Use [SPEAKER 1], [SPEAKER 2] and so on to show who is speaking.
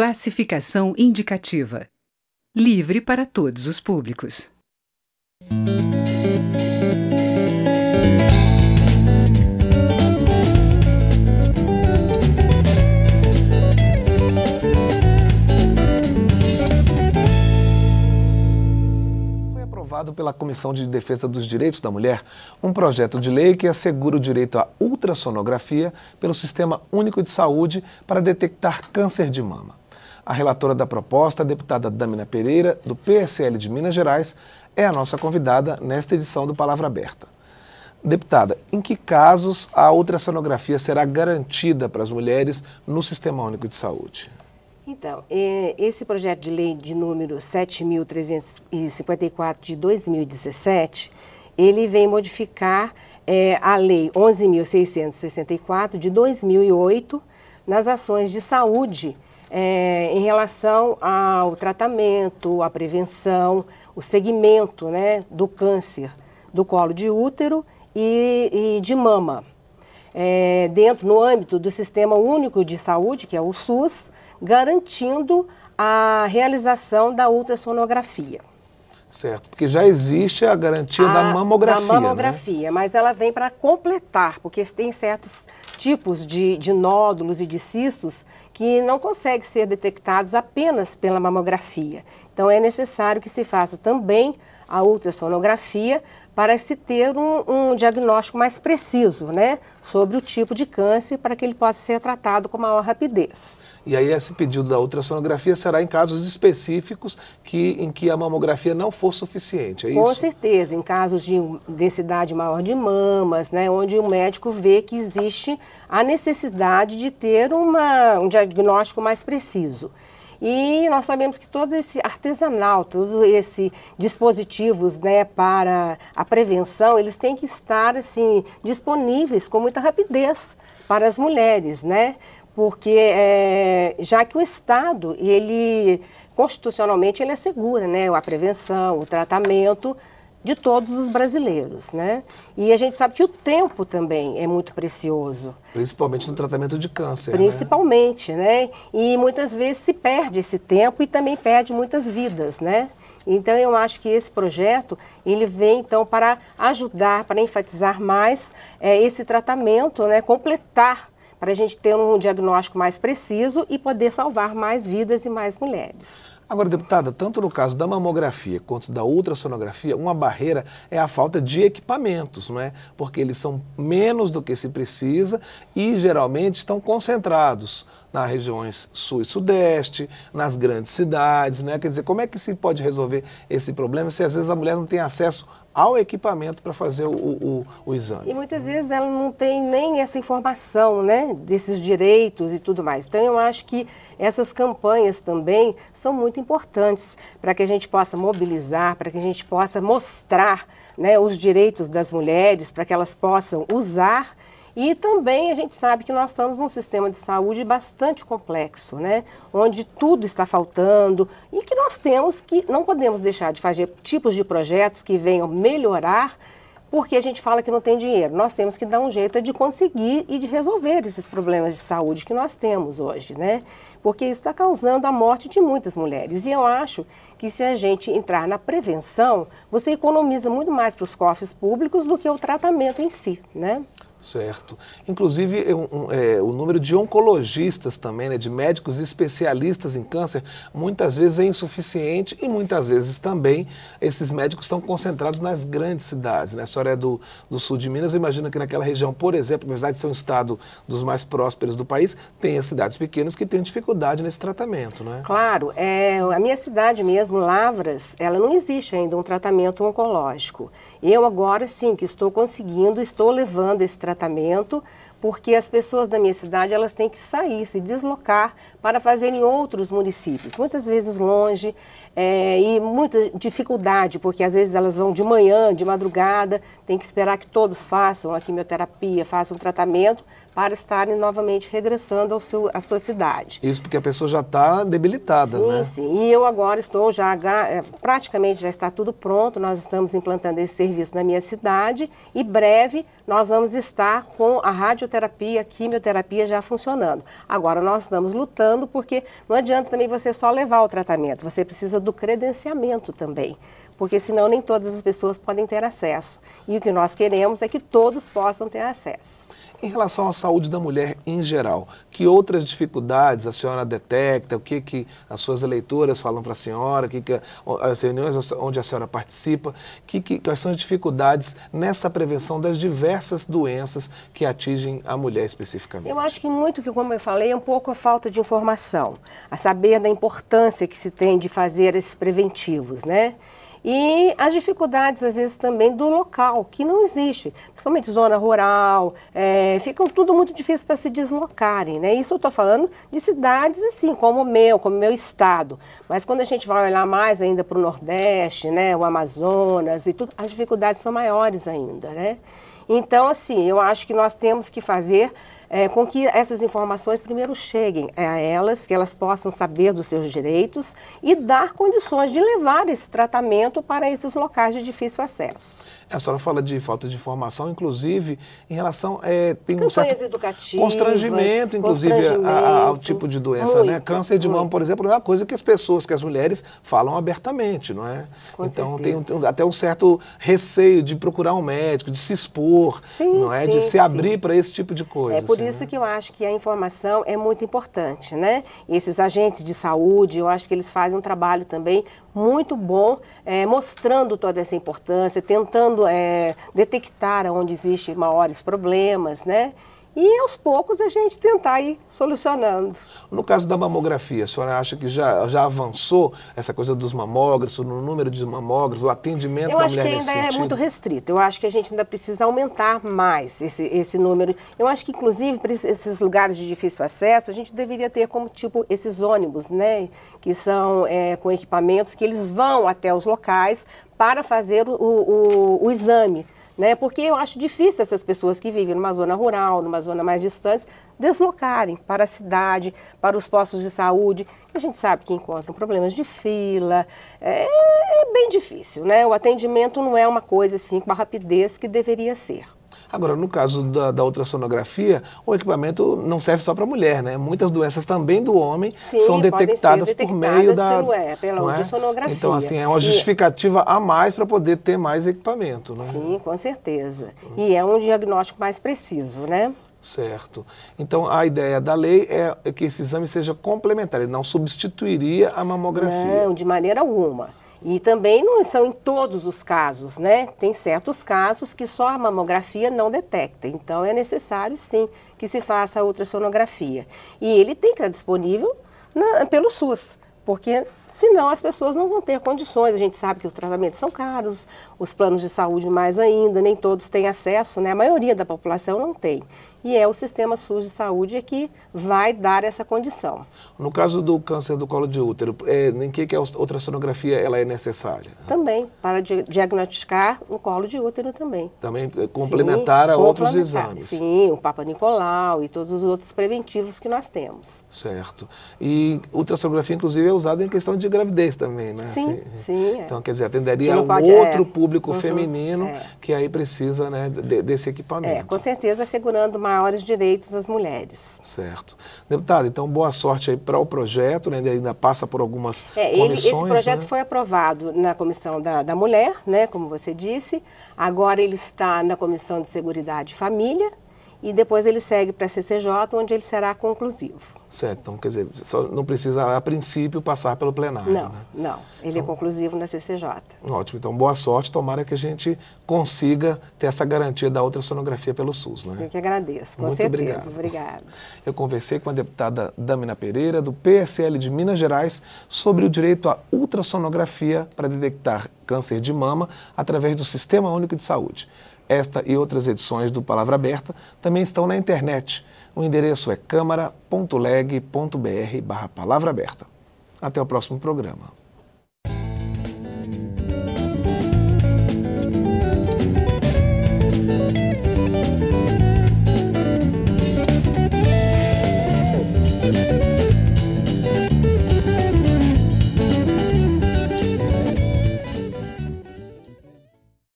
[SPEAKER 1] Classificação indicativa. Livre para todos os públicos.
[SPEAKER 2] aprovado pela Comissão de Defesa dos Direitos da Mulher um projeto de lei que assegura o direito à ultrassonografia pelo Sistema Único de Saúde para detectar câncer de mama. A relatora da proposta, a deputada Damina Pereira, do PSL de Minas Gerais, é a nossa convidada nesta edição do Palavra Aberta. Deputada, em que casos a ultrassonografia será garantida para as mulheres no Sistema Único de Saúde?
[SPEAKER 1] Então, é, esse projeto de lei de número 7.354 de 2017, ele vem modificar é, a lei 11.664 de 2008 nas ações de saúde é, em relação ao tratamento, à prevenção, o segmento né, do câncer do colo de útero e, e de mama. É, dentro, no âmbito do Sistema Único de Saúde, que é o SUS, garantindo a realização da ultrassonografia.
[SPEAKER 2] Certo, porque já existe a garantia a, da mamografia. Da né? mamografia,
[SPEAKER 1] né? mas ela vem para completar, porque tem certos tipos de, de nódulos e de cistos que não conseguem ser detectados apenas pela mamografia. Então, é necessário que se faça também a ultrassonografia para se ter um, um, diagnóstico mais preciso, né, sobre o tipo de câncer para que ele possa ser tratado com maior rapidez.
[SPEAKER 2] E aí esse pedido da ultrassonografia será em casos específicos que, em que a mamografia não for suficiente, é com isso? Com
[SPEAKER 1] certeza, em casos de densidade maior de mamas, né, onde o médico vê que existe a necessidade de ter uma, um, dia, diagnóstico mais preciso. E nós sabemos que todo esse artesanal, todos esses dispositivos né, para a prevenção, eles têm que estar assim, disponíveis com muita rapidez para as mulheres, né? Porque é, já que o Estado, ele constitucionalmente ele assegura né, a prevenção, o tratamento de todos os brasileiros, né? E a gente sabe que o tempo também é muito precioso.
[SPEAKER 2] Principalmente no tratamento de câncer.
[SPEAKER 1] Né? Principalmente, né? né? E muitas vezes se perde esse tempo e também perde muitas vidas, né? Então eu acho que esse projeto ele vem então para ajudar, para enfatizar mais é, esse tratamento, né? Completar para a gente ter um diagnóstico mais preciso e poder salvar mais vidas e mais mulheres.
[SPEAKER 2] Agora, deputada, tanto no caso da mamografia quanto da ultrassonografia, uma barreira é a falta de equipamentos, não é? Porque eles são menos do que se precisa e geralmente estão concentrados nas regiões sul e sudeste, nas grandes cidades, né? Quer dizer, como é que se pode resolver esse problema se às vezes a mulher não tem acesso ao equipamento para fazer o, o, o, exame?
[SPEAKER 1] E muitas vezes ela não tem nem essa informação, né? Desses direitos e tudo mais. Então eu acho que essas campanhas também são muito importantes para que a gente possa mobilizar, para que a gente possa mostrar né, os direitos das mulheres, para que elas possam usar e também a gente sabe que nós estamos num sistema de saúde bastante complexo, né? onde tudo está faltando e que nós temos que, não podemos deixar de fazer tipos de projetos que venham melhorar porque a gente fala que não tem dinheiro. Nós temos que dar um jeito de conseguir e de resolver esses problemas de saúde que nós temos hoje, né? Porque isso está causando a morte de muitas mulheres. E eu acho que se a gente entrar na prevenção, você economiza muito mais para os cofres públicos do que o tratamento em si, né?
[SPEAKER 2] Certo. Inclusive, é, é, o número de oncologistas também, né, de médicos especialistas em câncer, muitas vezes é insuficiente e muitas vezes também esses médicos estão concentrados nas grandes cidades. Né? A senhora é do, do sul de Minas, imagina que naquela região, por exemplo, apesar de ser um estado dos mais prósperos do país, tem as cidades pequenas que têm dificuldade nesse tratamento, não é?
[SPEAKER 1] Claro. É, a minha cidade mesmo, Lavras, ela não existe ainda um tratamento oncológico. Eu agora sim que estou conseguindo, estou levando esse tratamento tratamento porque as pessoas da minha cidade elas têm que sair, se deslocar para fazerem outros municípios, muitas vezes longe é, e muita dificuldade, porque às vezes elas vão de manhã, de madrugada, tem que esperar que todos façam a quimioterapia, façam o tratamento para estarem novamente regressando ao seu, à sua cidade.
[SPEAKER 2] Isso porque a pessoa já está debilitada, sim, né? Sim, sim.
[SPEAKER 1] E eu agora estou já, eh, praticamente já está tudo pronto, nós estamos implantando esse serviço na minha cidade e breve nós vamos estar com a rádio radioterapia, quimioterapia já funcionando. Agora, nós estamos lutando porque não adianta também você só levar o tratamento, você precisa do credenciamento também, porque senão nem todas as pessoas podem ter acesso. E o que nós queremos é que todos possam ter acesso.
[SPEAKER 2] Em relação à saúde da mulher em geral, que outras dificuldades a senhora detecta? O que, que as suas eleitoras falam para a senhora? Que que as reuniões onde a senhora participa? Que, que, quais são as dificuldades nessa prevenção das diversas doenças que atingem a mulher especificamente?
[SPEAKER 1] Eu acho que muito que, como eu falei, é um pouco a falta de informação, a saber da importância que se tem de fazer esses preventivos, né? E as dificuldades, às vezes, também do local, que não existe. Principalmente zona rural, é, ficam tudo muito difícil para se deslocarem, né? Isso eu estou falando de cidades, assim, como o meu, como o meu estado. Mas quando a gente vai olhar mais ainda para o Nordeste, né? O Amazonas e tudo, as dificuldades são maiores ainda, né? Então, assim, eu acho que nós temos que fazer é, com que essas informações primeiro cheguem a elas, que elas possam saber dos seus direitos e dar condições de levar esse tratamento para esses locais de difícil acesso.
[SPEAKER 2] É, a senhora fala de falta de informação, inclusive em relação é, tem um certo constrangimento, inclusive constrangimento, ao tipo de doença, né? muito, né? Câncer de mama, por exemplo, é uma coisa que as pessoas, que as mulheres falam abertamente, não é? Com então tem, tem, até um certo receio de procurar um médico, de se expor, sim, não é? Sim, de se abrir para esse tipo de coisa. É, por isso né?
[SPEAKER 1] que eu acho que a informação é muito importante, né? esses agentes de saúde, eu acho que eles fazem um trabalho também muito bom, é, mostrando toda essa importância, tentando é, detectar onde existem maiores problemas, né? e aos poucos a gente tentar ir solucionando.
[SPEAKER 2] No caso da mamografia, a senhora acha que já, já avançou essa coisa dos mamógrafos, no número de mamógrafos, o atendimento eu da mulher nesse Eu acho que ainda é muito
[SPEAKER 1] restrito. Eu acho que a gente ainda precisa aumentar mais esse, esse número. Eu acho que, inclusive, para esses lugares de difícil acesso, a gente deveria ter como, tipo, esses ônibus, né? Que são é, com equipamentos que eles vão até os locais para fazer o, o, o exame né? Porque eu acho difícil essas pessoas que vivem numa zona rural, numa zona mais distante, deslocarem para a cidade, para os postos de saúde. A gente sabe que encontram problemas de fila, é, é bem difícil, né? O atendimento não é uma coisa assim com a rapidez que deveria ser.
[SPEAKER 2] Agora, no caso da, da ultrassonografia, o equipamento não serve só para mulher, né? Muitas doenças também do homem Sim, são detectadas, detectadas, por meio da pelo, é, pela ultrassonografia. É? Então, assim, é uma justificativa e... a mais para poder ter mais equipamento, né? Sim,
[SPEAKER 1] com certeza. E é um diagnóstico mais preciso, né?
[SPEAKER 2] Certo. Então, a ideia da lei é que esse exame seja complementar, ele não substituiria a
[SPEAKER 1] mamografia. Não, de maneira alguma. E também não são em todos os casos, né? Tem certos casos que só a mamografia não detecta. Então é necessário sim que se faça a ultrassonografia. E ele tem que estar disponível na, pelo SUS, porque senão as pessoas não vão ter condições. A gente sabe que os tratamentos são caros, os planos de saúde mais ainda, nem todos têm acesso, né? a maioria da população não tem. E é o sistema SUS de saúde que vai dar essa condição.
[SPEAKER 2] No caso do câncer do colo de útero, é, em que, que a ultrassonografia ela é necessária?
[SPEAKER 1] Também, para di diagnosticar o colo de útero também.
[SPEAKER 2] Também eh, complementar sim, a outros exames. Sim,
[SPEAKER 1] o Papa Nicolau e todos os outros preventivos que nós temos.
[SPEAKER 2] Certo. E ultrassonografia, inclusive, é usada em questão de de gravidez também, né? Sim,
[SPEAKER 1] assim, sim. É. Então,
[SPEAKER 2] quer dizer, atenderia um pode, outro é. público uhum, feminino é. que aí precisa né, de, desse equipamento. É, com
[SPEAKER 1] certeza assegurando maiores direitos às mulheres.
[SPEAKER 2] Certo. Deputada, então boa sorte aí para o projeto, né? Ele ainda passa por algumas é, ele, comissões. Esse né? projeto né? foi
[SPEAKER 1] aprovado na Comissão da, da Mulher, né? Como você disse. Agora ele está na Comissão de Seguridade e Família, e depois ele segue para a CCJ, onde ele será conclusivo.
[SPEAKER 2] Certo, então quer dizer, só não precisa a princípio passar pelo plenário. Não, né?
[SPEAKER 1] não, ele é então, é conclusivo na CCJ.
[SPEAKER 2] Ótimo, então boa sorte, tomara que a gente consiga ter essa garantia da ultrassonografia pelo SUS, né? Eu
[SPEAKER 1] que agradeço, com Muito certeza, obrigado. obrigado.
[SPEAKER 2] Eu conversei com a deputada Damina Pereira, do PSL de Minas Gerais, sobre o direito à ultrassonografia para detectar câncer de mama através do Sistema Único de Saúde. Esta e outras edições do Palavra Aberta também estão na internet. O endereço é câmara.leg.br barra palavra aberta. Até o próximo programa.